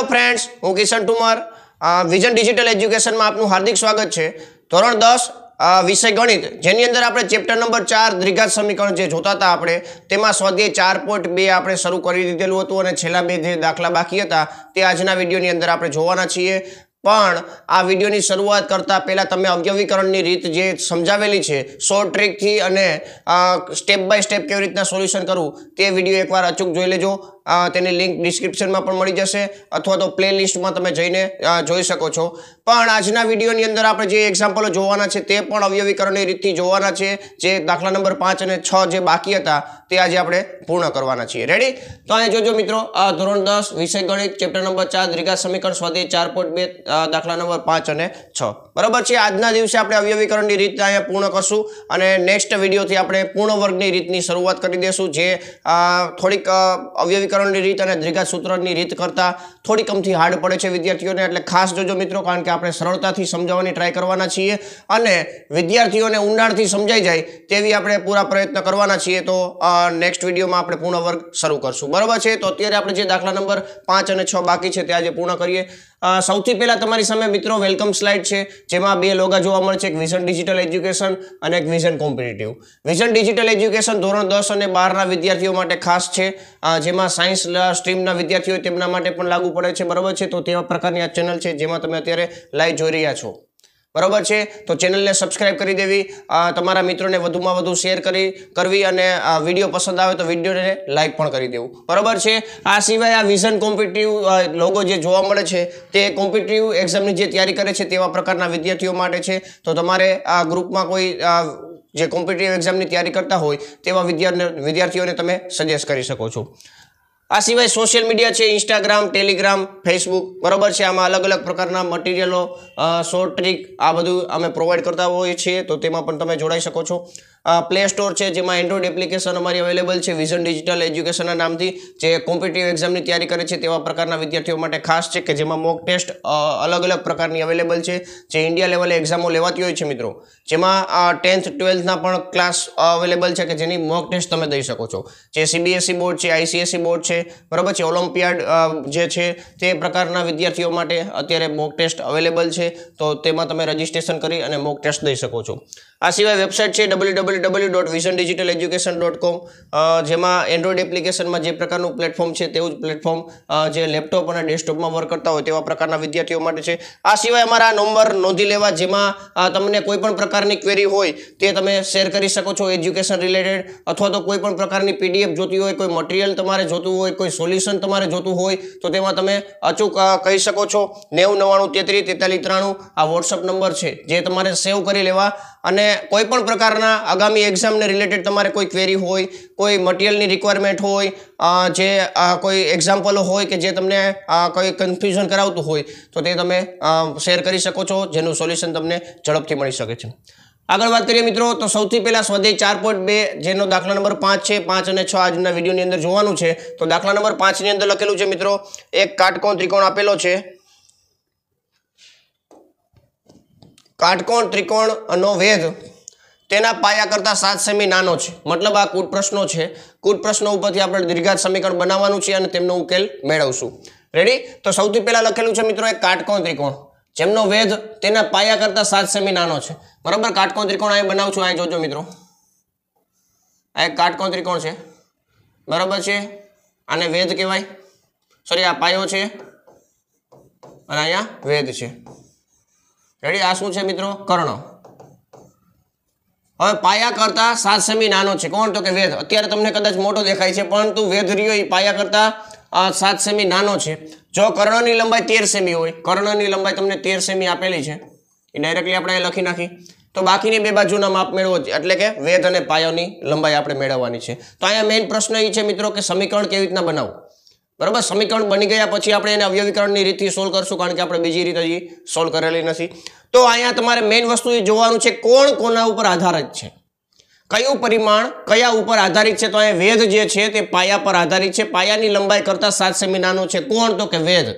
hello friends હું Kishan Thummar vision digital એજ્યુકેશનમાં આપનું હાર્દિક સ્વાગત છે ધોરણ દસ વિષય ગણિત જેની અંદર આપણે ચેપ્ટર નંબર ચાર દ્વિઘાત સમીકરણ જે જોતા હતા આપણે તેમાં સ્વાધ્યાય ચાર પોઈન્ટ બે આપણે શરૂ કરી દીધેલું હતું અને છેલ્લા બે જે દાખલા બાકી હતા તે આજના વિડીયોની અંદર આપણે જોવાના છીએ પણ આ વિડીયોની શરૂઆત કરતાં પહેલાં તમે અવયવીકરણની રીત જે સમજાવેલી છે શોર્ટ ટ્રીકથી અને સ્ટેપ બાય સ્ટેપ કેવી રીતના સોલ્યુશન કરવું તે વિડીયો એકવાર અચૂક જોઈ લેજો તેની લિંક ડિસ્ક્રિપ્શનમાં પણ મળી જશે અથવા તો પ્લેલિસ્ટમાં તમે જઈને જોઈ શકો છો પણ આજના વિડીયોની અંદર આપણે જે એક્ઝામ્પલો જોવાના છે તે પણ અવયવીકરણની રીતથી જોવાના છે જે દાખલા નંબર પાંચ અને છ જે બાકી હતા તે આજે આપણે પૂર્ણ કરવાના છીએ રેડી તો અહીંયા જોજો મિત્રો ધોરણ દસ વિષય ગણિત ચેપ્ટર નંબર ચાર દ્રિગા સમીકરણ સ્વાધ્યાય ચાર પોઈન્ટ બે દાખલા નંબર પાંચ અને છ બરાબર છે આજના દિવસે આપણે અવયવીકરણની રીત અહીંયા પૂર્ણ કરશું અને નેક્સ્ટ વિડીયોથી આપણે પૂર્ણ વર્ગની રીતની શરૂઆત કરી દઈશું જે થોડીક અવયવીકરણ સમીકરણની રીત અને દ્વિઘાત સૂત્રની રીત કરતાં થોડી કમથી હાર્ડ પડે છે વિદ્યાર્થીઓને એટલે ખાસ જોજો મિત્રો કારણ કે આપણે સરળતાથી સમજાવવાની ટ્રાય કરવાના છીએ અને વિદ્યાર્થીઓને ઊંડાણથી સમજાઈ જાય તેવી આપણે પૂરા પ્રયત્ન કરવાના છીએ તો નેક્સ્ટ વિડીયોમાં આપણે પૂર્ણ વર્ગ શરૂ કરશું બરાબર છે તો અત્યારે આપણે જે દાખલા નંબર પાંચ અને છ બાકી છે તે આજે પૂર્ણ કરીએ સૌથી પહેલાં તમારી સામે મિત્રો વેલકમ સ્લાઇડ છે જેમાં બે લોગા જોવા મળે છે એક વિઝન ડિજિટલ એજ્યુકેશન અને એક vision competitive vision digital education ધોરણ દસ અને બારના વિદ્યાર્થીઓ માટે ખાસ છે જેમાં સાયન્સ સ્ટ્રીમના વિદ્યાર્થીઓ તેમના માટે પણ લાગુ પડે છે બરાબર છે તો તેવા પ્રકારની આ ચેનલ છે જેમાં તમે અત્યારે લાઈવ જોઈ રહ્યા છો બરોબર છે તો ચેનલને સબસ્ક્રાઇબ કરી દેવી તમારા મિત્રોને વધુમાં વધુ શેર કરી કરવી અને વિડીયો પસંદ આવે તો વિડીયોને લાઇક પણ કરી દેવું બરોબર છે આ સિવાય આ વિઝન કોમ્પિટિવ લોગો જે જોવા મળે છે તે કોમ્પિટિવ એક્ઝામની જે તૈયારી કરે છે તેવા પ્રકારના વિદ્યાર્થીઓ માટે છે તો તમારે આ ગ્રુપમાં કોઈ જે કોમ્પિટિટિવ એક્ઝામની તૈયારી કરતા હોય તેવા વિદ્યાર્થીઓને તમે સજેસ્ટ કરી શકો છો આ સિવાય સોશિયલ મીડિયા છે ઇન્સ્ટાગ્રામ ટેલિગ્રામ ફેસબુક બરાબર છે આમાં અલગ અલગ પ્રકારના મટીરિયલો શોર્ટ ટ્રીક આ બધું અમે પ્રોવાઈડ કરતા હોઈએ છીએ તો તેમાં પણ તમે જોડાઈ શકો છો પ્લે સ્ટોર છે જેમાં એન્ડ્રોઇડ એપ્લિકેશન અમારી અવેલેબલ છે વિઝન ડિજિટલ એજ્યુકેશનના નામથી જે કોમ્પિટિટિવ એક્ઝામની તૈયારી કરે છે તેવા પ્રકારના વિદ્યાર્થીઓ માટે ખાસ છે કે જેમાં મોક ટેસ્ટ અલગ અલગ પ્રકારની અવેલેબલ છે જે ઇન્ડિયા લેવલે એક્ઝામો લેવાતી હોય છે મિત્રો જેમાં ટેન્થ ટ્વેલ્થના પણ ક્લાસ અવેલેબલ છે કે જેની મોક ટેસ્ટ તમે દઈ શકો છો જે સીબીએસઈ બોર્ડ e છે આઈસીએસઈ બોર્ડ e છે બરાબર છે ઓલિમ્પિયાડ જે છે તે પ્રકારના વિદ્યાર્થીઓ માટે અત્યારે મોક ટેસ્ટ અવેલેબલ છે તો તેમાં તમે રજીસ્ટ્રેશન કરી અને મોક ટેસ્ટ દઈ શકો છો આ સિવાય વેબસાઇટ છે W W W dot vision digital education dot com જેમાં એન્ડ્રોઇડ એપ્લિકેશનમાં જે પ્રકારનું પ્લેટફોર્મ છે તેવું જ પ્લેટફોર્મ જે લેપટોપ અને ડેસ્કટોપમાં વર્ક કરતા હોય તેવા પ્રકારના વિદ્યાર્થીઓ માટે છે આ સિવાય અમારા નંબર નોંધી લેવા જેમાં તમને કોઈપણ પ્રકારની ક્વેરી હોય તે તમે શેર કરી શકો છો એજ્યુકેશન રિલેટેડ અથવા તો કોઈપણ પ્રકારની પીડીએફ જોતી હોય કોઈ મટીરિયલ તમારે જોતું હોય કોઈ સોલ્યુશન તમારે જોતું હોય તો તેમાં તમે અચૂક કહી શકો છો નેવું નવ્વાણું તેત્રીસ તેતાલીસ ત્રાણું આ વોટ્સઅપ નંબર છે જે તમારે સેવ કરી લેવા અને કોઈ પણ પ્રકારના આગામી એક્ઝામને રિલેટેડ તમારે કોઈ ક્વેરી હોય કોઈ મટીરિયલની રિક્વાયરમેન્ટ હોય જે કોઈ એક્ઝામ્પલો હોય કે જે તમને કોઈ કન્ફ્યુઝન કરાવતું હોય તો તે તમે શેર કરી શકો છો જેનું સોલ્યુશન તમને ઝડપથી મળી શકે છે આગળ વાત કરીએ મિત્રો તો સૌથી પહેલાં સ્વદેશ ચાર પોઈન્ટ બે જેનો દાખલા નંબર પાંચ છે પાંચ અને છ આજના વિડીયોની અંદર જોવાનું છે તો દાખલા નંબર પાંચની અંદર લખેલું છે મિત્રો એક કાટકોણ ત્રિકોણ આપેલો છે કાટકોણ ત્રિકોણ ત્રિકોણનો વેધ તેના પાયા કરતાં સાત સેમી નાનો છે મતલબ આ કુટ પ્રશ્નો છે કુટ પ્રશ્નો ઉપરથી આપણે દ્વિઘાત સમીકરણ બનાવવાનું છે અને તેમનો ઉકેલ મેળવશું રેડી તો સૌથી પહેલાં લખેલું છે મિત્રો એક કાટકોણ ત્રિકોણ જેમનો વેધ તેના પાયા કરતાં સાત સેમી નાનો છે બરાબર કાટકોણ ત્રિકોણ અહીંયા બનાવું છું અહીં જોજો મિત્રો આ એક કાટકોણ ત્રિકોણ છે બરાબર છે આને વેધ કહેવાય સોરી આ પાયો છે અને અહીંયા વેધ છે રેડી આ શું છે મિત્રો કર્ણ હવે પાયા કરતા સાત સેમી નાનો છે કોણ તો કે વેદ અત્યારે તમને કદાચ મોટો દેખાય છે પરંતુ વેધ રહ્યો એ પાયા કરતા સાત સેમી નાનો છે જો કર્ણની લંબાઈ તેર સેમી હોય કર્ણની લંબાઈ તમને તેર સેમી આપેલી છે એ ડાયરેક્ટલી આપણે લખી નાખી તો બાકીની બે બાજુના માપ મેળવો એટલે કે વેધ અને પાયોની લંબાઈ આપણે મેળવવાની છે તો અહીંયા મેઇન પ્રશ્ન એ છે મિત્રો કે સમીકરણ કેવી રીતના બનાવવું બરાબર સમીકરણ બની ગયા પછી આપણે એને અવયવીકરણની રીતથી સોલ્વ કરશું કારણ કે આપણે બીજી રીતે હજી સોલ્વ કરેલી નથી તો અહીંયા તમારે મેઇન વસ્તુ એ જોવાનું છે કોણ કોના ઉપર આધારિત છે કયું પરિમાણ કયા ઉપર આધારિત છે તો અહીંયા વેધ જે છે તે પાયા પર આધારિત છે પાયાની લંબાઈ કરતાં સાત સેમી નાનો છે કોણ તો કે વેધ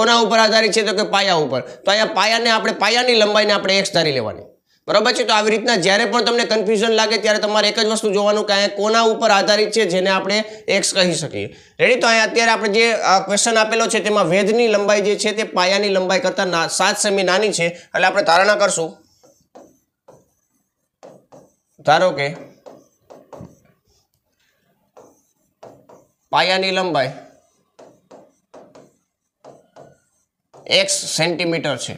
કોના ઉપર આધારિત છે તો કે પાયા ઉપર તો અહીંયા પાયાને આપણે પાયાની લંબાઈને આપણે એક્સ ધારી લેવાની બરાબર છે તો આવી રીતના જ્યારે પણ તમને કન્ફ્યુઝન લાગે ત્યારે તમારે એક જ વસ્તુ જોવાનું કે અહીંયા કોના ઉપર આધારિત છે જેને આપણે એક્સ કહી શકીએ રેડી તો અહીંયા અત્યારે આપણે જે ક્વેશ્ચન આપેલો છે તેમાં વેધની લંબાઈ જે છે તે પાયાની લંબાઈ કરતાં સાત સેમી નાની છે એટલે આપણે ધારણા કરશું ધારો કે પાયાની લંબાઈ એક્સ સેન્ટીમીટર છે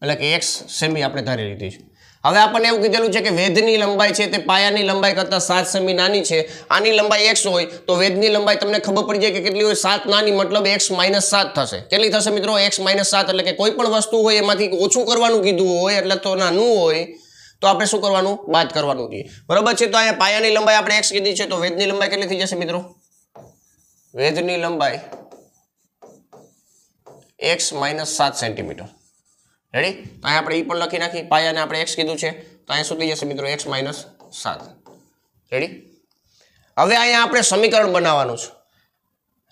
એટલે કે એક્સ સેમી આપણે ધારી લીધી છે હવે આપણને એવું કીધેલું છે કે વેદની લંબાઈ છે તે પાયાની લંબાઈ કરતાં સાત સેમી નાની છે આની લંબાઈ એક્સ હોય તો વેદની લંબાઈ તમને ખબર પડી જાય કે કેટલી હોય સાત નાની મતલબ એક્સ માઇનસ સાત થશે કેટલી થશે મિત્રો એક્સ માઇનસ સાત એટલે કે કોઈ પણ વસ્તુ હોય એમાંથી ઓછું કરવાનું કીધું હોય એટલે તો નાનું હોય તો આપણે શું કરવાનું બાદ કરવાનું જોઈએ બરાબર છે તો અહીંયા પાયાની લંબાઈ આપણે એક્સ કીધી છે તો વેદની લંબાઈ કેટલી થઈ જશે મિત્રો વેદની લંબાઈ એક્સ માઇનસ સાત સેન્ટીમીટર રેડી તો અહીંયા આપણે એ પણ લખી નાખી પાયાને આપણે એક્સ કીધું છે તો અહીં શું થઈ જશે મિત્રો એક્સ માઇનસ સાત રેડી હવે અહીંયા આપણે સમીકરણ બનાવવાનું છે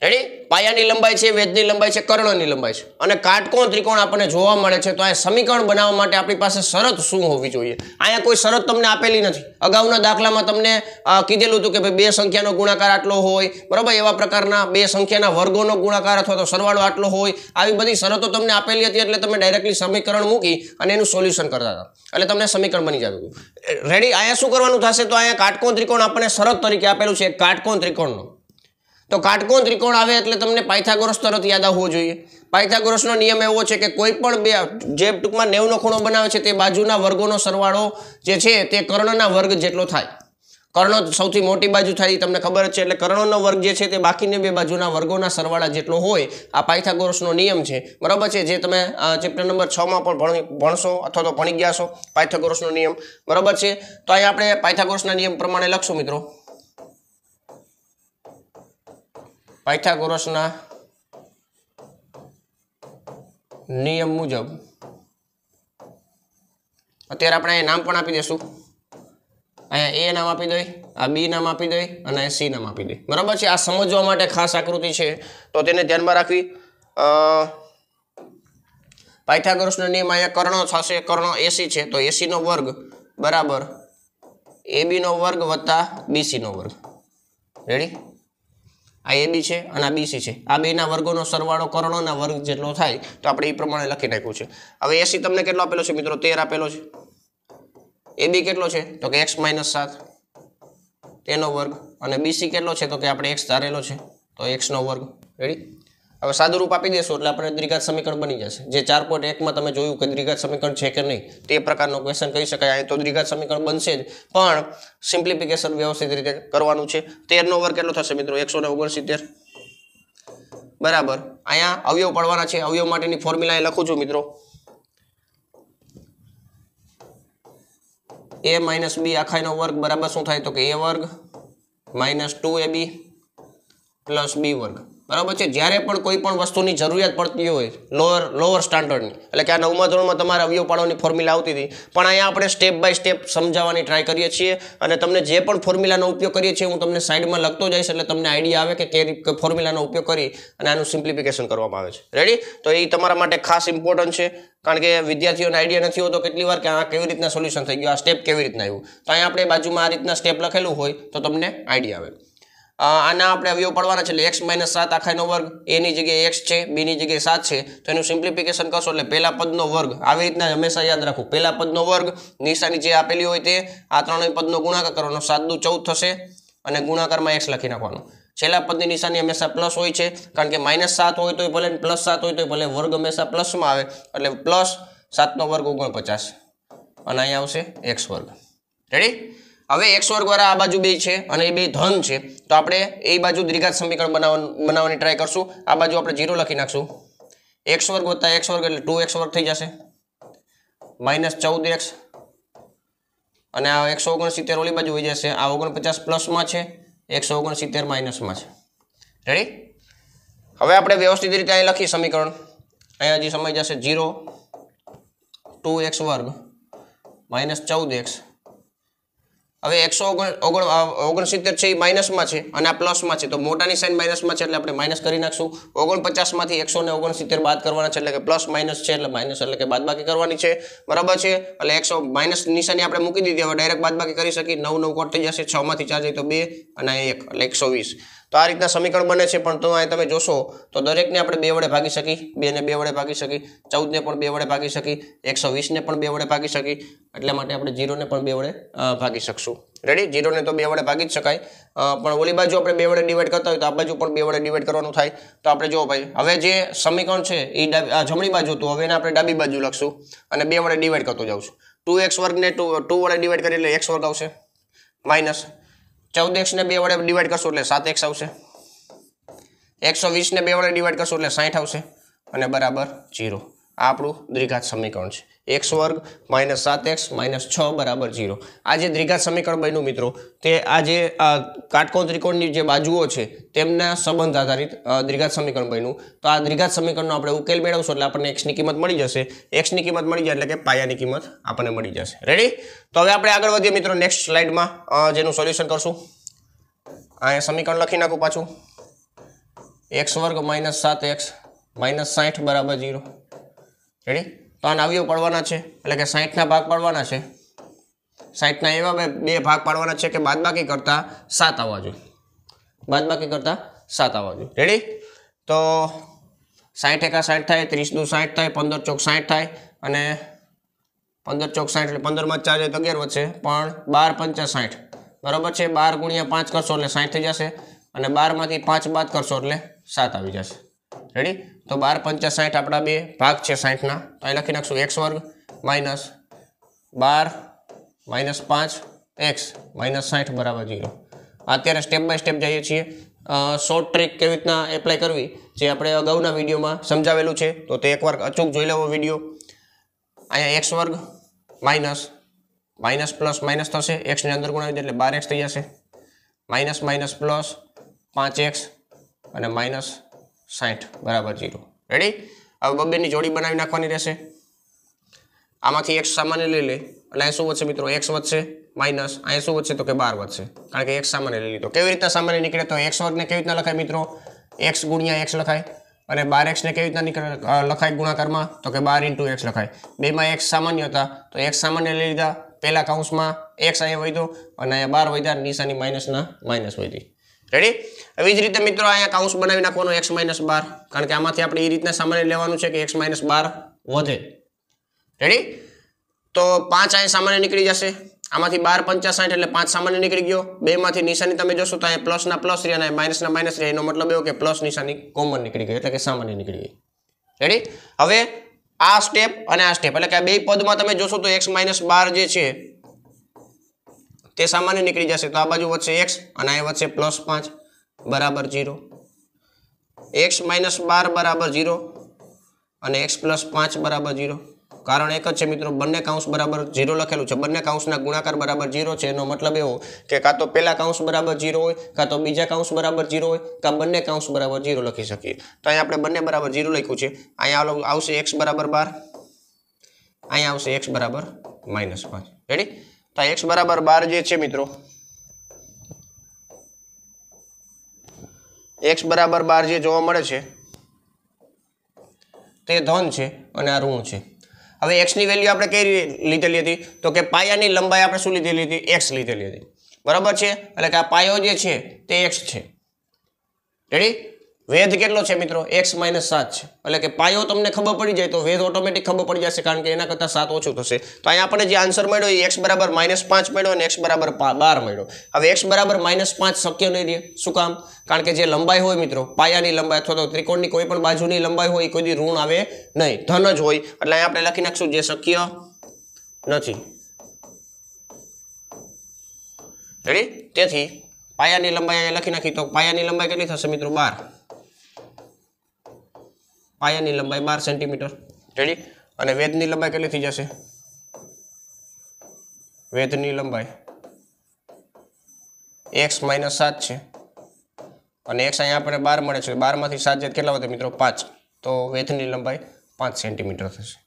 રેડી પાયાની લંબાઈ છે વેદની લંબાઈ છે કર્ણની લંબાઈ છે અને કાટકોણ ત્રિકોણ આપણને જોવા મળે છે તો આ સમીકરણ બનાવવા માટે આપણી પાસે શરત શું હોવી જોઈએ અહીંયા કોઈ શરત તમને આપેલી નથી અગાઉના દાખલામાં તમને કીધેલું હતું કે ભાઈ બે સંખ્યાનો ગુણાકાર આટલો હોય બરાબર એવા પ્રકારના બે સંખ્યાના વર્ગોનો ગુણાકાર અથવા તો સરવાળો આટલો હોય આવી બધી શરતો તમને આપેલી હતી એટલે તમે ડાયરેક્ટલી સમીકરણ મૂકી અને એનું સોલ્યુશન કરતા હતા એટલે તમને સમીકરણ બની જતું રેડી અહીંયા શું કરવાનું થશે તો અહીંયા કાટકોણ ત્રિકોણ આપણને શરત તરીકે આપેલું છે કાટકોણ ત્રિકોણનું તો કાટકોણ ત્રિકોણ આવે એટલે તમને પાયથાગોરસ તરત યાદ આવવો જોઈએ પાયથાગોરસનો નિયમ એવો છે કે કોઈ પણ બે જે ટૂંકમાં નેવનો ખૂણો બનાવે છે તે બાજુના વર્ગોનો સરવાળો જે છે તે કર્ણના વર્ગ જેટલો થાય કર્ણો સૌથી મોટી બાજુ થાય તમને ખબર જ છે એટલે કર્ણનો વર્ગ જે છે તે બાકીની બે બાજુના વર્ગોના સરવાળા જેટલો હોય આ પાયથાગોરસનો નિયમ છે બરાબર છે જે તમે ચેપ્ટર નંબર છમાં પણ ભણી ભણશો અથવા તો ભણી ગયા છો પાયથાગોરસનો નિયમ બરાબર છે તો અહીં આપણે પાયથાગોરસના નિયમ પ્રમાણે લખશું મિત્રો પાયથાગોરસના નિયમ મુજબ અત્યારે આપણે નામ પણ આપી દઈશું અહીંયા એ નામ આપી દઈ આ બી નામ આપી દઈ અને સી નામ આપી દઈ બરાબર છે આ સમજવા માટે ખાસ આકૃતિ છે તો તેને ધ્યાનમાં રાખવી પાયથાગોરસનો નિયમ અહીંયા કર્ણ થશે કર્ણ એસી છે તો એસીનો વર્ગ બરાબર એબીનો વર્ગ વત્તા બીસીનો વર્ગ રેડી આ એ બી છે અને આ બીસી છે આ બેના વર્ગોનો સરવાળો કરોડોના વર્ગ જેટલો થાય તો આપણે એ પ્રમાણે લખી નાખ્યું છે હવે એસી તમને કેટલો આપેલો છે મિત્રો તેર આપેલો છે એ બી કેટલો છે તો કે એક્સ માઇનસ સાત તેનો વર્ગ અને બીસી કેટલો છે તો કે આપણે એક્સ ધારેલો છે તો એક્સનો વર્ગ રેડી હવે સાદું રૂપ આપી દેશો એટલે આપણે દ્વિઘાત સમીકરણ બની જશે જે ચાર પોઈન્ટ એકમાં તમે જોયું કે દ્વિઘાત સમીકરણ છે કે નહીં તે પ્રકારનો ક્વેશ્ચન કહી શકાય અહીં તો દ્વિઘાત સમીકરણ બનશે જ પણ સિમ્પ્લિફિકેશન વ્યવસ્થિત રીતે કરવાનું છે તેરનો વર્ગ કેટલો થશે મિત્રો એકસો ને ઓગણસિત્તેર બરાબર અહીંયા અવયવ પડવાના છે અવયવ માટેની ફોર્મ્યુલા એ લખું છું મિત્રો એ માઇનસ બી આખાનો વર્ગ બરાબર શું થાય તો કે એ વર્ગ minus two a b plus b વર્ગ બરાબર છે જ્યારે પણ કોઈ પણ વસ્તુની જરૂરિયાત પડતી હોય લોઅર લોઅર સ્ટાન્ડર્ડની એટલે કે આ નવમા ધોરણમાં તમારે અવયવ પાડવાની ફોર્મ્યુલા આવતી હતી પણ અહીંયા આપણે સ્ટેપ બાય સ્ટેપ સમજાવવાની ટ્રાય કરીએ છીએ અને તમને જે પણ ફોર્મ્યુલાનો ઉપયોગ કરીએ છીએ હું તમને સાઈડમાં લખતો જઈશ એટલે તમને આઈડિયા આવે કે કે ફોર્મ્યુલાનો ઉપયોગ કરી અને આનું સિમ્પ્લિફિકેશન કરવામાં આવે છે રેડી તો એ તમારા માટે ખાસ ઇમ્પોર્ટન્ટ છે કારણ કે વિદ્યાર્થીઓને આઈડિયા નથી હોતો કેટલી વાર કે આ કેવી રીતના સોલ્યુશન થઈ ગયું આ સ્ટેપ કેવી રીતના આવ્યું તો અહીંયા આપણે બાજુમાં આ રીતના સ્ટેપ લખેલું હોય તો તમને આઈડિયા આવે આના આપણે અવયવ પડવાના છે એટલે એક્સ માઇનસ સાત આખાનો વર્ગ એની જગ્યાએ એક્સ છે બીની જગ્યાએ સાત છે તો એનું સિમ્પ્લિફિકેશન કરશો એટલે પહેલા પદનો વર્ગ આવી રીતના હંમેશા યાદ રાખો પહેલા પદનો વર્ગ નિશાની જે આપેલી હોય તે આ ત્રણેય પદનો ગુણાકાર કરવાનો સાત દુ ચૌદ થશે અને ગુણાકારમાં એક્સ લખી નાખવાનો છેલ્લા પદની નિશાની હંમેશા પ્લસ હોય છે કારણ કે માઇનસ સાત હોય તોય ભલે પ્લસ સાત હોય તોય ભલે વર્ગ હંમેશા પ્લસમાં આવે એટલે પ્લસ સાતનો વર્ગ ઓગણપચાસ અને અહીંયા આવશે એક્સ વર્ગ રેડી હવે એક સ્વર્ગ વાળા આ બાજુ બે છે અને એ બે ધન છે તો આપણે એ બાજુ દ્વિઘાત સમીકરણ બનાવવાનું બનાવવાની ટ્રાય કરશું આ બાજુ આપણે ઝીરો લખી નાખશું એક્સ વર્ગ વધતા એક વર્ગ એટલે ટુ એક્સ વર્ગ થઈ જશે માઇનસ ચૌદ એક્સ અને આ એકસો ઓગણસિત્તેર ઓલી બાજુ હોઈ જશે આ ઓગણપચાસ પ્લસમાં છે એકસો ઓગણસિત્તેર માઇનસમાં છે રેડી હવે આપણે વ્યવસ્થિત રીતે અહીં લખીએ સમીકરણ અહીંયા હજી સમય જશે જીરો ટુ એક્સ વર્ગ માઇનસ ચૌદ એક્સ હવે એકસો ઓગણ ઓગણસિત્તેર છે એ માઇનસમાં છે અને આ પ્લસમાં છે તો મોટાની સાઇન માઇનસમાં છે એટલે આપણે માઇનસ કરી નાખશું ઓગણપચાસમાંથી એકસો ને ઓગણસિત્તેર બાદ કરવાના છે એટલે કે પ્લસ માઇનસ છે એટલે માઇનસ એટલે કે બાદબાકી કરવાની છે બરાબર છે એટલે એકસો માઇનસ નિશાની આપણે મૂકી દીધી હવે ડાયરેક્ટ બાદબાકી કરી શકીએ નવ નવ કોટ થઈ જશે છમાંથી ચાર જાય તો બે અને એક એટલે એકસો વીસ તો આ રીતના સમીકરણ બને છે પણ તો અહીં તમે જોશો તો દરેકને આપણે બે વડે ભાગી શકી બેને બે વડે ભાગી શકી ચૌદને પણ બે વડે ભાગી શકી એકસો વીસને પણ બે વડે ભાગી શકી એટલા માટે આપણે જીરોને પણ બે વડે ભાગી શકશું રેડી જીરોને તો બે વડે ભાગી જ શકાય પણ ઓલી બાજુ આપણે બે વડે ડિવાઈડ કરતા હોય તો આ બાજુ પણ બે વડે ડિવાઈડ કરવાનું થાય તો આપણે જોવો ભાઈ હવે જે સમીકરણ છે એ જમણી બાજુ હતું હવે એને આપણે ડાબી બાજુ લખશું અને બે વડે ડિવાઈડ કરતો જાઉં છું ટુ એક્સ વર્ગને ટુ ટુ વડે ડિવાઈડ કરીએ એટલે એક્સ વર્ગ આવશે માઇનસ ચૌદ ને બે વડે ડિવાઈડ કરશું એટલે સાત એક્સ આવશે એકસો વીસને બે વડે ડિવાઈડ કરશું એટલે સાઠ આવશે અને બરાબર જીરો આ આપણું દ્વિઘાત સમીકરણ છે એક્સ વર્ગ માઇનસ સાત એક્સ માઇનસ છ બરાબર ઝીરો આ જે દ્વિઘાત સમીકરણ બન્યું મિત્રો તે આ જે કાટકોણ ત્રિકોણની જે બાજુઓ છે તેમના સંબંધ આધારિત દ્વિઘાત સમીકરણ બન્યું તો આ દ્વિઘાત સમીકરણનો આપણે ઉકેલ મેળવશું એટલે આપણને એક્સની કિંમત મળી જશે એક્સની કિંમત મળી જાય એટલે કે પાયાની કિંમત આપણને મળી જશે રેડી તો હવે આપણે આગળ વધીએ મિત્રો નેક્સ્ટ સ્લાઇડમાં જેનું સોલ્યુશન કરશું અહીંયા સમીકરણ લખી નાખું પાછું એક્સ વર્ગ માઇનસ સાત એક્સ માઇનસ સાઠ બરાબર ઝીરો રેડી તો આવ્યો પડવાના છે એટલે કે સાઠના ભાગ પાડવાના છે સાઠના એવા બે ભાગ પાડવાના છે કે બાદબાકી કરતાં સાત આવવા જોઈએ બાદબાકી કરતાં સાત આવવા જોઈએ રેડી તો સાઠ એકા સાઠ થાય ત્રીસનું સાઠ થાય પંદર ચોક સાઠ થાય અને પંદર ચોક સાઠ એટલે પંદરમાં ચાર જાય તો અગિયાર વધશે પણ બાર પંચા સાઠ બરાબર છે બાર ગુણ્યા પાંચ કરશો એટલે સાઠ થઈ જશે અને બારમાંથી પાંચ બાદ કરશો એટલે સાત આવી જશે રેડી તો બાર પંચા સાઠ આપણા બે ભાગ છે સાઠના તો અહીં લખી નાખશું એક્સ વર્ગ માઇનસ બાર માઇનસ પાંચ એક્સ માઇનસ સાઠ બરાબર જીરો અત્યારે સ્ટેપ બાય સ્ટેપ જઈએ છીએ શોર્ટ ટ્રેક કેવી રીતના એપ્લાય કરવી જે આપણે અગાઉના વિડીયોમાં સમજાવેલું છે તો તે એકવાર અચૂક જોઈ લેવો વિડીયો અહીંયા એક્સ વર્ગ માઇનસ માઇનસ પ્લસ માઇનસ થશે એક્સની અંદર ગુણાવી દે એટલે બાર એક્સ થઈ જશે માઇનસ માઇનસ પ્લસ પાંચ એક્સ અને માઇનસ સાઠ બરાબર જીરો રેડી હવે બબ્બેની જોડી બનાવી નાખવાની રહેશે આમાંથી એક્સ સામાન્ય લઈ લે એટલે અહીં શું વધશે મિત્રો એક્સ વધશે માઇનસ અહીં શું વધશે તો કે બાર વધશે કારણ કે એક્સ સામાન્ય લઈ લીધો કેવી રીતના સામાન્ય નીકળે તો એક્સ વર્ગને કેવી રીતના લખાય મિત્રો એક્સ ગુણ્યા એક્સ લખાય અને બાર એક્સને કેવી રીતના નીકળે લખાય ગુણાકારમાં તો કે બાર ઇન્ટુ એક્સ લખાય બેમાં એક્સ સામાન્ય હતા તો એક્સ સામાન્ય લઈ લીધા પહેલાં કાઉન્સમાં એક્સ અહીંયા વધ્યો અને અહીંયા બાર વધ્યા નિશાની માઇનસના માઇનસ વધી રેડી હવે જ રીતે મિત્રો અહીંયા કાઉન્સ બનાવી નાખવાનો એક્સ માઇનસ બાર કારણ કે આમાંથી આપણે એ રીતના સામાન્ય લેવાનું છે કે એક્સ માઇનસ બાર વધે રેડી તો પાંચ અહીં સામાન્ય નીકળી જશે આમાંથી બાર પંચાસ સાઠ એટલે પાંચ સામાન્ય નીકળી ગયો બેમાંથી નિશાની તમે જોશો તો અહીંયા પ્લસના પ્લસ રહ્યા અને માઇનસના માઇનસ રહ્યા એનો મતલબ એવો કે પ્લસ નિશાની કોમન નીકળી ગઈ એટલે કે સામાન્ય નીકળી ગઈ રેડી હવે આ સ્ટેપ અને આ સ્ટેપ એટલે કે આ બે પદમાં તમે જોશો તો એક્સ માઇનસ બાર જે છે તે સામાન્ય નીકળી જશે તો આ બાજુ વધશે એક્સ અને આ વધશે પ્લસ પાંચ બરાબર ઝીરો એક્સ માઇનસ બાર બરાબર ઝીરો અને એક્સ પ્લસ પાંચ બરાબર ઝીરો કારણ એક જ છે મિત્રો બંને કાઉન્સ બરાબર ઝીરો લખેલું છે બંને કાઉન્સના ગુણાકાર બરાબર ઝીરો છે એનો મતલબ એવો કે કાં તો પહેલા કાઉન્સ બરાબર ઝીરો હોય કાં તો બીજા કાઉન્સ બરાબર ઝીરો હોય કાં બંને કાઉન્સ બરાબર ઝીરો લખી શકીએ તો અહીંયા આપણે બંને બરાબર ઝીરો લખ્યું છે અહીંયા આવશે એક્સ બરાબર બાર અહીંયા આવશે એક્સ બરાબર માઇનસ પાંચ રેડી તો એક્સ બરાબર બાર જે છે મિત્રો એક્સ બરાબર બાર જે જોવા મળે છે તે ધન છે અને આ ઋણ છે હવે એક્સની વેલ્યુ આપણે કઈ લીધેલી હતી તો કે પાયાની લંબાઈ આપણે શું લીધેલી હતી એક્સ લીધેલી હતી બરાબર છે એટલે કે આ પાયો જે છે તે એક્સ છે રેડી વેધ કેટલો છે મિત્રો એક્સ માઇનસ સાત છે એટલે કે પાયો તમને ખબર પડી જાય તો વેધ ઓટોમેટિક ખબર પડી જશે કારણ કે એના કરતાં સાત ઓછું થશે તો અહીંયા આપણે જે આન્સર મળ્યો એ એક્સ બરાબર માઇનસ પાંચ મળ્યો અને એક્સ બરાબર બાર મળ્યો હવે એક્સ બરાબર માઇનસ પાંચ શક્ય નહીં રહે શું કામ કારણ કે જે લંબાઈ હોય મિત્રો પાયાની લંબાઈ અથવા તો ત્રિકોણની કોઈ પણ બાજુની લંબાઈ હોય એ કોઈ ઋણ આવે નહીં ધન જ હોય એટલે અહીંયા આપણે લખી નાખશું જે શક્ય નથી રેડી તેથી પાયાની લંબાઈ અહીંયા લખી નાખી તો પાયાની લંબાઈ કેટલી થશે મિત્રો બાર પાયાની લંબાઈ બાર સેન્ટીમીટર રેડી અને વેદની લંબાઈ કેટલી થઈ જશે વેદની લંબાઈ એક્સ માઇનસ સાત છે અને એક્સ અહીંયા આપણે બાર મળે છે બારમાંથી સાત જાય કેટલા વધે મિત્રો પાંચ તો વેથની લંબાઈ પાંચ સેન્ટીમીટર થશે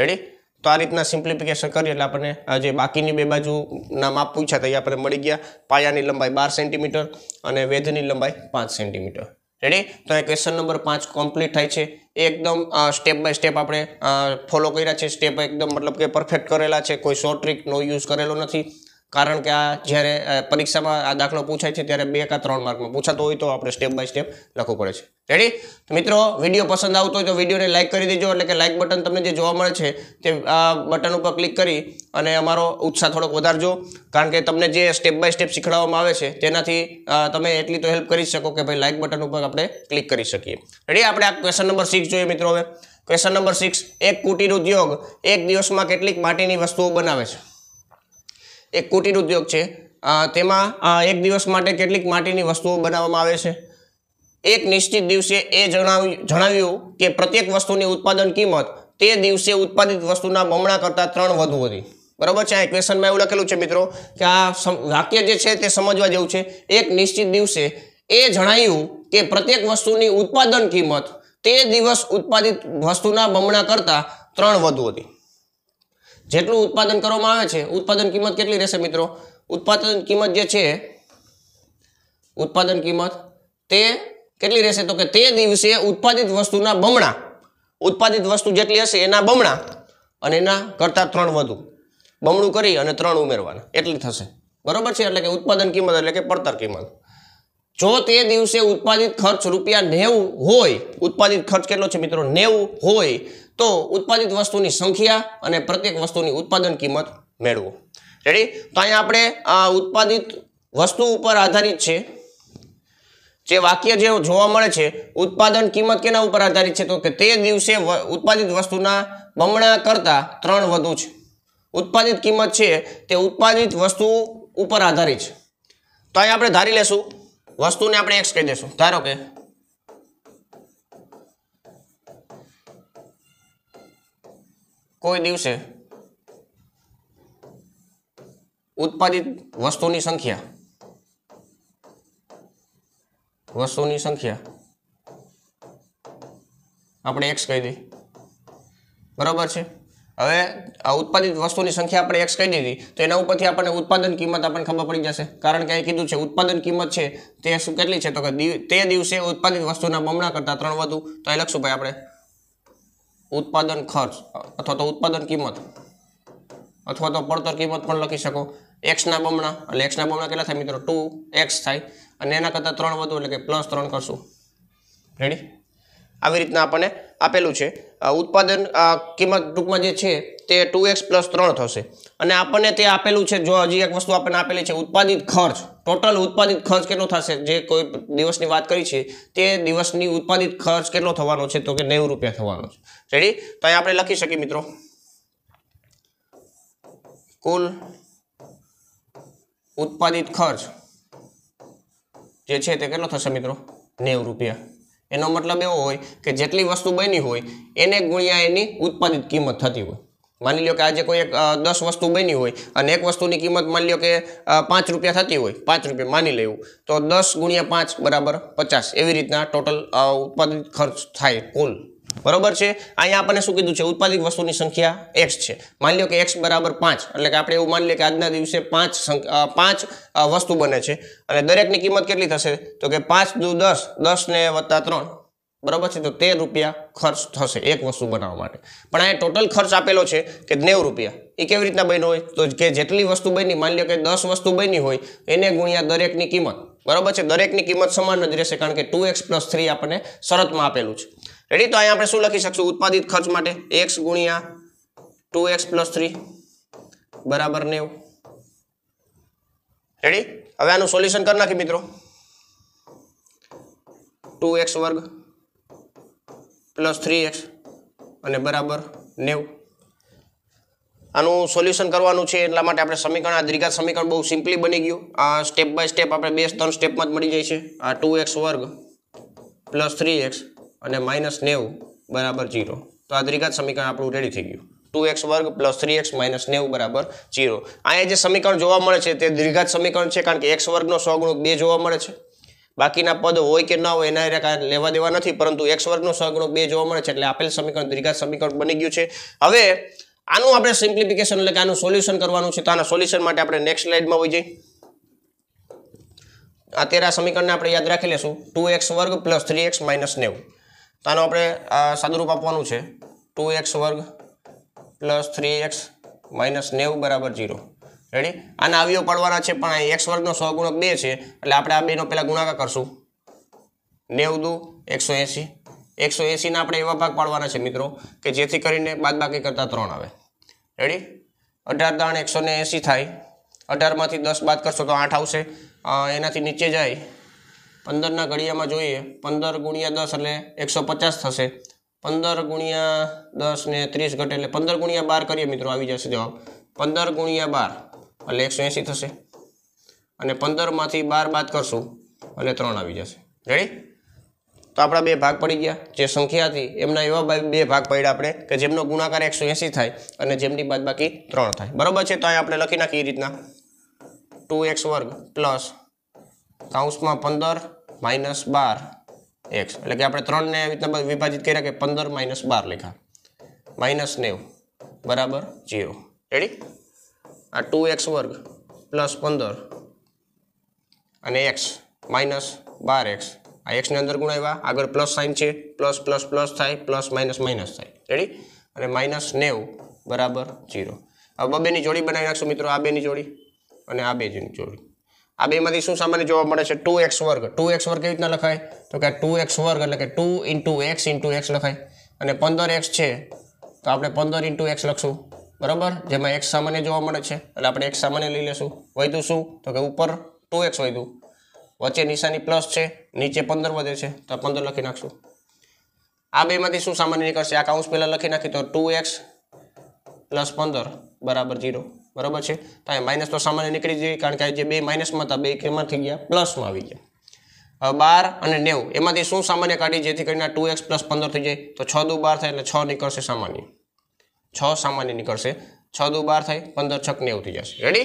રેડી તો આ રીતના સિમ્પ્લિફિકેશન કરીએ એટલે આપણને જે બાકીની બે બાજુના માપ પૂછ્યા તો એ આપણે મળી ગયા પાયાની લંબાઈ બાર સેન્ટીમીટર અને વેધની લંબાઈ પાંચ સેન્ટીમીટર રેડી તો એ ક્વેશ્ચન નંબર પાંચ કમ્પ્લીટ થાય છે એકદમ સ્ટેપ બાય સ્ટેપ આપણે ફોલો કર્યા છે સ્ટેપ એકદમ મતલબ કે પરફેક્ટ કરેલા છે કોઈ શોર્ટ ટ્રીક નો યુઝ કરેલો નથી કારણ કે આ જ્યારે પરીક્ષામાં આ દાખલો પૂછાય છે ત્યારે બે કા ત્રણ માર્કમાં પૂછાતો હોય તો આપણે સ્ટેપ બાય સ્ટેપ લખવું પડે છે રેડી મિત્રો વિડીયો પસંદ આવતો હોય તો વિડીયોને લાઇક કરી દેજો એટલે કે લાઇક બટન તમને જે જોવા મળે છે તે આ બટન ઉપર ક્લિક કરી અને અમારો ઉત્સાહ થોડોક વધારજો કારણ કે તમને જે સ્ટેપ બાય સ્ટેપ શીખવાડવામાં આવે છે તેનાથી તમે એટલી તો હેલ્પ કરી શકો કે ભાઈ લાઇક બટન ઉપર આપણે ક્લિક કરી શકીએ રેડી આપણે આ ક્વેશ્ચન નંબર સિક્સ જોઈએ મિત્રો હવે ક્વેશ્ચન નંબર સિક્સ એક કુટીર ઉદ્યોગ એક દિવસમાં કેટલીક માટીની વસ્તુઓ બનાવે છે એક કુટીર ઉદ્યોગ છે તેમાં એક દિવસ માટે કેટલીક માટીની વસ્તુઓ બનાવવામાં આવે છે એક નિશ્ચિત દિવસે એ જણાવ્યું જણાવ્યું કે પ્રત્યેક વસ્તુની ઉત્પાદન કિંમત તે દિવસે ઉત્પાદિત વસ્તુના બમણા કરતાં ત્રણ વધુ હતી બરાબર છે આ ક્વેશ્ચનમાં એવું લખેલું છે મિત્રો કે આ વાક્ય જે છે તે સમજવા જેવું છે એક નિશ્ચિત દિવસે એ જણાવ્યું કે પ્રત્યેક વસ્તુની ઉત્પાદન કિંમત તે દિવસ ઉત્પાદિત વસ્તુના બમણા કરતાં ત્રણ વધુ હતી જેટલું ઉત્પાદન કરવામાં આવે છે ઉત્પાદન કિંમત કેટલી રહેશે મિત્રો ઉત્પાદન કિંમત જે છે ઉત્પાદન કિંમત તે કેટલી રહેશે તો કે તે દિવસે ઉત્પાદિત વસ્તુના બમણા ઉત્પાદિત વસ્તુ જેટલી હશે એના બમણા અને એના કરતાં ત્રણ વધુ બમણું કરી અને ત્રણ ઉમેરવાના એટલી થશે બરોબર છે એટલે કે ઉત્પાદન કિંમત એટલે કે પડતર કિંમત જો તે દિવસે ઉત્પાદિત ખર્ચ રૂપિયા નેવું હોય ઉત્પાદિત ખર્ચ કેટલો છે મિત્રો નેવું હોય તો ઉત્પાદિત વસ્તુની સંખ્યા અને પ્રત્યેક વસ્તુની ઉત્પાદન કિંમત મેળવો રેડી તો અહીંયા આપણે આ ઉત્પાદિત વસ્તુ ઉપર આધારિત છે જે વાક્ય જે જોવા મળે છે ઉત્પાદન કિંમત કેના ઉપર આધારિત છે તો કે તે દિવસે ઉત્પાદિત વસ્તુના બમણા કરતાં ત્રણ વધુ છે ઉત્પાદિત કિંમત છે તે ઉત્પાદિત વસ્તુ ઉપર આધારિત છે તો અહીંયા આપણે ધારી લેશું વસ્તુને આપણે એક્સ કહી દઈશું ધારો કે કોઈ દિવસે ઉત્પાદિત વસ્તુની સંખ્યા વસ્તુની સંખ્યા આપણે એક્સ કહી દઈએ બરાબર છે હવે આ ઉત્પાદિત વસ્તુની સંખ્યા આપણે એક્સ કહી દીધી તો એના ઉપરથી આપણને ઉત્પાદન કિંમત આપણને ખબર પડી જશે કારણ કે અહીં કીધું છે ઉત્પાદન કિંમત છે તે શું કેટલી છે તો કે તે દિવસે ઉત્પાદિત વસ્તુના બમણા કરતાં ત્રણ વધુ તો એ લખશું ભાઈ આપણે ઉત્પાદન ખર્ચ અથવા તો ઉત્પાદન કિંમત અથવા તો પડતર કિંમત પણ લખી શકો એક્સના બમણા એટલે એક્સના બમણા કેટલા થાય મિત્રો ટુ એક્સ થાય અને એના કરતાં ત્રણ વધુ એટલે કે પ્લસ ત્રણ કરશું રેડી આવી રીતના આપણને આપેલું છે ઉત્પાદન કિંમત ટૂંકમાં જે છે તે ટુ એક્સ પ્લસ ત્રણ થશે અને આપણને તે આપેલું છે જો હજી એક વસ્તુ આપણને આપેલી છે ઉત્પાદિત ખર્ચ ટોટલ ઉત્પાદિત ખર્ચ કેટલો થશે જે કોઈ દિવસની વાત કરી છે તે દિવસની ઉત્પાદિત ખર્ચ કેટલો થવાનો છે તો કે નેવું રૂપિયા થવાનો છે રેડી તો અહીં આપણે લખી શકીએ મિત્રો કુલ ઉત્પાદિત ખર્ચ જે છે તે કેટલો થશે મિત્રો નેવું રૂપિયા એનો મતલબ એવો હોય કે જેટલી વસ્તુ બની હોય એને ગુણ્યા એની ઉત્પાદિત કિંમત થતી હોય માની લો કે આજે કોઈ એક દસ વસ્તુ બની હોય અને એક વસ્તુની કિંમત માની લો કે પાંચ રૂપિયા થતી હોય પાંચ રૂપિયા માની લેવું તો દસ ગુણ્યા પાંચ બરાબર પચાસ એવી રીતના ટોટલ ઉત્પાદિત ખર્ચ થાય કુલ બરોબર છે અહીંયા આપણને શું કીધું છે ઉત્પાદિત વસ્તુની સંખ્યા એક્સ છે માની લો કે એક્સ બરાબર પાંચ એટલે કે આપણે એવું માની લઈએ કે આજના દિવસે પાંચ પાંચ વસ્તુ બને છે અને દરેકની કિંમત કેટલી થશે તો કે પાંચ દુ દસ દસ ને વત્તા ત્રણ બરાબર છે તો તે રૂપિયા ખર્ચ થશે એક વસ્તુ બનાવવા માટે પણ અહીંયા ટોટલ ખર્ચ આપેલો છે કે નેવું રૂપિયા એ કેવી રીતના બન્યો હોય તો કે જેટલી વસ્તુ બની માની લો કે દસ વસ્તુ બની હોય એને ગુણ્યા દરેકની કિંમત બરાબર છે દરેકની કિંમત સમાન જ રહેશે કારણ કે ટુ એક્સ પ્લસ થ્રી આપણને શરતમાં આપેલું છે રેડી તો અહીંયા આપણે શું લખી શકશું ઉત્પાદિત ખર્ચ માટે એક્સ ગુણ્યા ટુ એક્સ પ્લસ થ્રી બરાબર નેવું રેડી હવે આનું સોલ્યુશન કરી નાખી મિત્રો ટુ એક્સ વર્ગ પ્લસ થ્રી એક્સ અને બરાબર નેવ આનું સોલ્યુશન કરવાનું છે એટલા માટે આપણે સમીકરણ આ દ્વિઘાત સમીકરણ બહુ સિમ્પલી બની ગયું આ સ્ટેપ બાય સ્ટેપ આપણે બે ત્રણ સ્ટેપમાં જ મળી જાય છે આ ટુ એક્સ વર્ગ પ્લસ થ્રી એક્સ અને માઇનસ નેવ બરાબર જીરો તો આ દ્વિઘાત સમીકરણ આપણું રેડી થઈ ગયું ટુ એક્સ વર્ગ પ્લસ થ્રી એક્સ માઇનસ નેવ બરાબર ઝીરો અહીંયા જે સમીકરણ જોવા મળે છે તે દ્વિઘાત સમીકરણ છે કારણ કે એક્સ વર્ગનો સો ગુણક બે જોવા મળે છે બાકીના પદ હોય કે ન હોય એના કાંઈ લેવા દેવા નથી પરંતુ એક્સ વર્ગનો સહગુણક બે જોવા મળે છે એટલે આપેલ સમીકરણ દ્વિઘાત સમીકરણ બની ગયું છે હવે આનું આપણે સિમ્પ્લિફિકેશન એટલે કે આનું સોલ્યુશન કરવાનું છે તો આના સોલ્યુશન માટે આપણે નેક્સ્ટ સ્લાઇડમાં હોય જઈએ અત્યારે આ સમીકરણને આપણે યાદ રાખી લેશું ટુ એક્સ વર્ગ પ્લસ થ્રી એક્સ માઇનસ નેવું તો આનું આપણે સાદુરૂપ આપવાનું છે ટુ એક્સ વર્ગ પ્લસ થ્રી એક્સ માઇનસ નેવું બરાબર ઝીરો રેડી આના અવયવ પાડવાના છે પણ અહીં એક્સ વર્ગનો સો ગુણક બે છે એટલે આપણે આ બેનો પહેલાં ગુણાકાર કરશું નેવું દુ એકસો એંસી એકસો એંસીના આપણે એવા ભાગ પાડવાના છે મિત્રો કે જેથી કરીને બાદ બાકી કરતાં ત્રણ આવે રેડી અઢાર દાણ એકસો ને એંસી થાય અઢારમાંથી દસ બાદ કરશો તો આઠ આવશે એનાથી નીચે જાય પંદરના ઘડિયામાં જોઈએ પંદર ગુણ્યા દસ એટલે એકસો પચાસ થશે પંદર ગુણ્યા દસ ને ત્રીસ ઘટે એટલે પંદર ગુણ્યા બાર કરીએ મિત્રો આવી જશે જવાબ પંદર ગુણ્યા બાર એટલે એકસો એંસી થશે અને પંદરમાંથી બાર બાદ કરશું એટલે ત્રણ આવી જશે રેડી તો આપણા બે ભાગ પડી ગયા જે સંખ્યા હતી એમના એવા બે ભાગ પડ્યા આપણે કે જેમનો ગુણાકાર એકસો એંસી થાય અને જેમની બાદ બાકી ત્રણ થાય બરાબર છે તો અહીં આપણે લખી નાખીએ એ રીતના ટુ એક્સ વર્ગ પ્લસ કાઉન્સમાં પંદર માઇનસ બાર એક્સ એટલે કે આપણે ત્રણને એવી રીતના વિભાજિત કર્યા કે પંદર માઇનસ બાર લેખા માઇનસ નેવ બરાબર જીરો રેડી આ ટુ એક્સ વર્ગ પ્લસ પંદર અને એક્સ માઇનસ બાર એક્સ આ એક્સની અંદર ગુણ ગુણાવ્યા આગળ પ્લસ સાઇન છે પ્લસ પ્લસ પ્લસ થાય પ્લસ માઇનસ માઇનસ થાય રેડી અને માઇનસ નેવ બરાબર ઝીરો હવે બબેની જોડી બનાવી નાખશું મિત્રો આ બેની જોડી અને આ બેની જોડી આ બેમાંથી શું સામાન્ય જોવા મળે છે ટુ એક્સ વર્ગ ટુ એક્સ વર્ગ કેવી રીતના લખાય તો કે ટુ એક્સ વર્ગ એટલે કે two into x into x લખાય અને પંદર એક્સ છે તો આપણે પંદર ઇન્ટુ એક્સ લખશું બરાબર જેમાં એક્સ સામાન્ય જોવા મળે છે એટલે આપણે એક્સ સામાન્ય લઈ લેશું વધ્યું શું તો કે ઉપર ટુ એક્સ વધ્યું વચ્ચે નિશાની પ્લસ છે નીચે પંદર વધે છે તો પંદર લખી નાખશું આ બેમાંથી શું સામાન્ય નીકળશે આ કાઉન્સ પહેલાં લખી નાખી તો ટુ એક્સ પ્લસ પંદર બરાબર જીરો બરાબર છે તો એ માઇનસ તો સામાન્ય નીકળી જાય કારણ કે જે બે માઇનસમાં હતા બે કેમાં થઈ ગયા પ્લસમાં આવી ગયા બાર અને નેવું એમાંથી શું સામાન્ય કાઢી જેથી કરીને ટુ એક્સ પ્લસ પંદર થઈ જાય તો છ દુ બાર થાય એટલે છ નીકળશે સામાન્ય છ સામાન્ય નીકળશે છ દુ બાર થાય પંદર છક નેવું થઈ જશે રેડી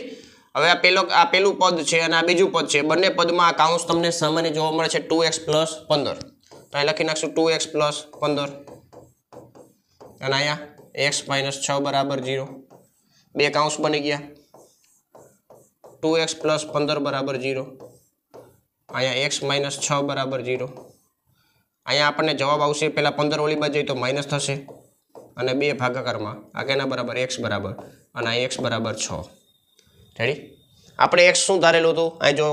હવે આ પેલો આ પેલું પદ છે અને આ બીજું પદ છે બંને પદમાં આ કાઉન્સ તમને સામાન્ય જોવા મળે છે ટુ એક્સ પ્લસ પંદર તો અહીં લખી નાખશું ટુ એક્સ પ્લસ પંદર અને અહીંયા એક્સ માઇનસ છ બરાબર ઝીરો બે કાઉન્સ બની ગયા ટુ એક્સ પ્લસ પંદર બરાબર ઝીરો અહીંયા એક્સ માઇનસ છ બરાબર ઝીરો અહીંયા આપણને જવાબ આવશે પહેલાં પંદર ઓલી બાજુ તો માઇનસ થશે અને બે ભાગાકારમાં આ કેના બરાબર એક્સ બરાબર અને આ એક્સ બરાબર છ રેડી આપણે એક્સ શું ધારેલું હતું અહીં જો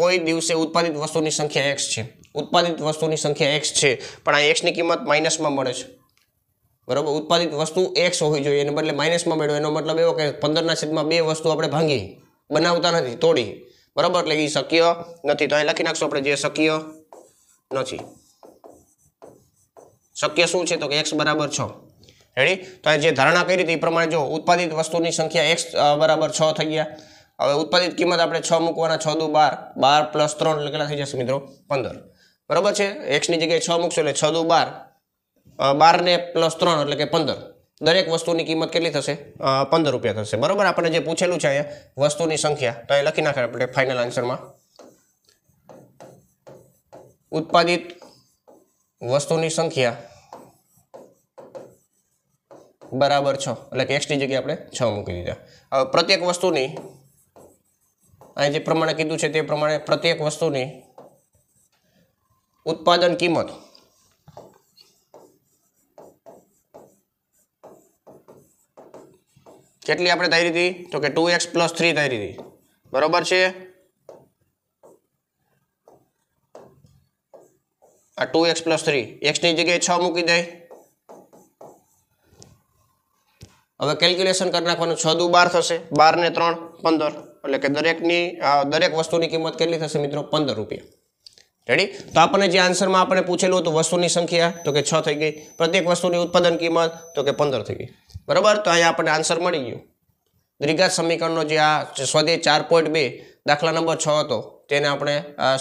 કોઈ દિવસે ઉત્પાદિત વસ્તુની સંખ્યા એક્સ છે ઉત્પાદિત વસ્તુની સંખ્યા એક્સ છે પણ આ એક્સની કિંમત માઇનસમાં મળે છે બરાબર ઉત્પાદિત વસ્તુ એક્સ હોવી જોઈએ એને બદલે માઇનસમાં મેળવો એનો મતલબ એવો કે પંદરના છેદમાં બે વસ્તુ આપણે ભાંગી બનાવતા નથી તોડી બરાબર એટલે એ શક્ય નથી તો અહીં લખી નાખશું આપણે જે શક્ય નથી શક્ય શું છે તો કે એક્સ બરાબર છ રેડી તો જે ધારણા કરી હતી એ પ્રમાણે જો ઉત્પાદિત વસ્તુની સંખ્યા એક્સ બરાબર છ થઈ ગયા હવે ઉત્પાદિત કિંમત આપણે છ મૂકવાના છ દુ બાર બાર પ્લસ ત્રણ એટલે કેટલા થઈ જશે મિત્રો પંદર બરાબર છે એક્સની જગ્યાએ છ મૂકશો એટલે છ દુ બાર બારને પ્લસ ત્રણ એટલે કે પંદર દરેક વસ્તુની કિંમત કેટલી થશે પંદર રૂપિયા થશે બરાબર આપણે જે પૂછેલું છે અહીંયા વસ્તુની સંખ્યા તો એ લખી નાખે આપણે ફાઇનલ આન્સરમાં ઉત્પાદિત વસ્તુની સંખ્યા બરાબર છ એટલે કે એક્સની જગ્યાએ આપણે છ મૂકી દીધા હવે પ્રત્યેક વસ્તુની અહીં જે પ્રમાણે કીધું છે તે પ્રમાણે પ્રત્યેક વસ્તુની ઉત્પાદન કિંમત કેટલી આપણે ધારી હતી તો કે ટુ એક્સ પ્લસ થ્રી ધારી હતી બરોબર છે આ ટુ એક્સ પ્લસ થ્રી એક્સની જગ્યાએ છ મૂકી દઈ હવે કેલ્ક્યુલેશન કરી નાખવાનું છ દુ બાર થશે બાર ને ત્રણ પંદર એટલે કે દરેકની દરેક વસ્તુની કિંમત કેટલી થશે મિત્રો પંદર રૂપિયા રેડી તો આપણને જે આન્સરમાં આપણે પૂછેલું હતું વસ્તુની સંખ્યા તો કે છ થઈ ગઈ પ્રત્યેક વસ્તુની ઉત્પાદન કિંમત તો કે પંદર થઈ ગઈ બરાબર તો અહીંયા આપણને આન્સર મળી ગયો દ્વિઘાત સમીકરણનો જે આ સ્વદેશ ચાર પોઈન્ટ બે દાખલા નંબર છ હતો તેને આપણે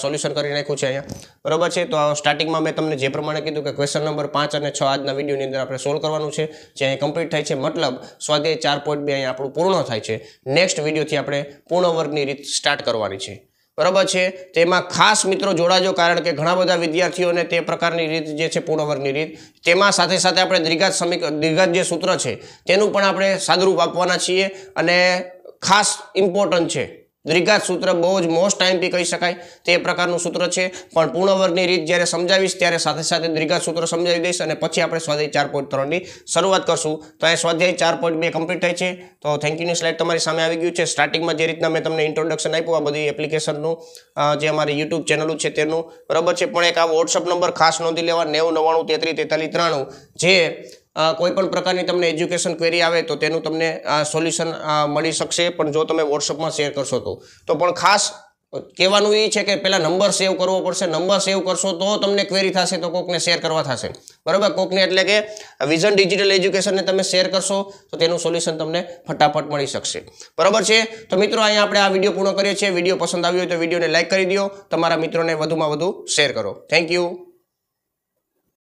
સોલ્યુશન કરી નાખ્યું છે અહીંયા બરાબર છે તો સ્ટાર્ટિંગમાં મેં તમને જે પ્રમાણે કીધું કે ક્વેશ્ચન નંબર પાંચ અને છ આજના વિડીયોની અંદર આપણે સોલ્વ કરવાનું છે જે અહીં કમ્પ્લીટ થાય છે મતલબ સ્વાધ્યાય ચાર પોઈન્ટ બે અહીંયા આપણું પૂર્ણ થાય છે નેક્સ્ટ વિડીયોથી આપણે પૂર્ણ વર્ગની રીત સ્ટાર્ટ કરવાની છે બરાબર છે તેમાં ખાસ મિત્રો જોડાજો કારણ કે ઘણા બધા વિદ્યાર્થીઓને તે પ્રકારની રીત જે છે પૂર્ણવર્ગની રીત તેમાં સાથે સાથે આપણે દ્વિઘાત સમીક દ્વિઘાત જે સૂત્ર છે તેનું પણ આપણે સાદરૂપ આપવાના છીએ અને ખાસ ઇમ્પોર્ટન્ટ છે દ્વિઘાત સૂત્ર બહુ જ મોસ્ટ ટાઈમ પી કહી શકાય તે પ્રકારનું સૂત્ર છે પણ પૂર્ણ રીત જ્યારે સમજાવીશ ત્યારે સાથે સાથે દ્વિઘાત સૂત્ર સમજાવી દઈશ અને પછી આપણે સ્વાધ્યાય ચાર પોઈન્ટ ત્રણની શરૂઆત કરશું તો એ સ્વાધ્યાય ચાર પોઈન્ટ બે કમ્પ્લીટ થાય છે તો થેન્ક થેન્કયુની સ્લાઇડ તમારી સામે આવી ગયું છે સ્ટાર્ટિંગમાં જે રીતના મેં તમને ઇન્ટ્રોડક્શન આપ્યું આ બધી એપ્લિકેશનનું જે અમારી યુટ્યુબ ચેનલો છે તેનું બરાબર છે પણ એક આ વોટ્સઅપ નંબર ખાસ નોંધી લેવા નેવું નવ્વાણું તેત્રીસ તેતાલીસ ત્રાણું જે કોઈપણ પ્રકારની તમને એજ્યુકેશન ક્વેરી આવે તો તેનું તમને સોલ્યુશન મળી શકશે પણ જો તમે વોટ્સઅપમાં શેર કરશો તો તો પણ ખાસ કહેવાનું એ છે કે પહેલાં નંબર સેવ કરવો પડશે નંબર સેવ કરશો તો તમને ક્વેરી થશે તો કોકને શેર કરવા થશે બરાબર કોકને એટલે કે વિઝન ડિજિટલ એજ્યુકેશનને તમે શેર કરશો તો તેનું સોલ્યુશન તમને ફટાફટ મળી શકશે બરાબર છે તો મિત્રો અહીંયા આપણે આ વિડીયો પૂર્ણ કરીએ છીએ વિડીયો પસંદ આવ્યો હોય તો વિડીયોને લાઇક કરી દો તમારા મિત્રોને વધુમાં વધુ શેર કરો થેન્ક યુ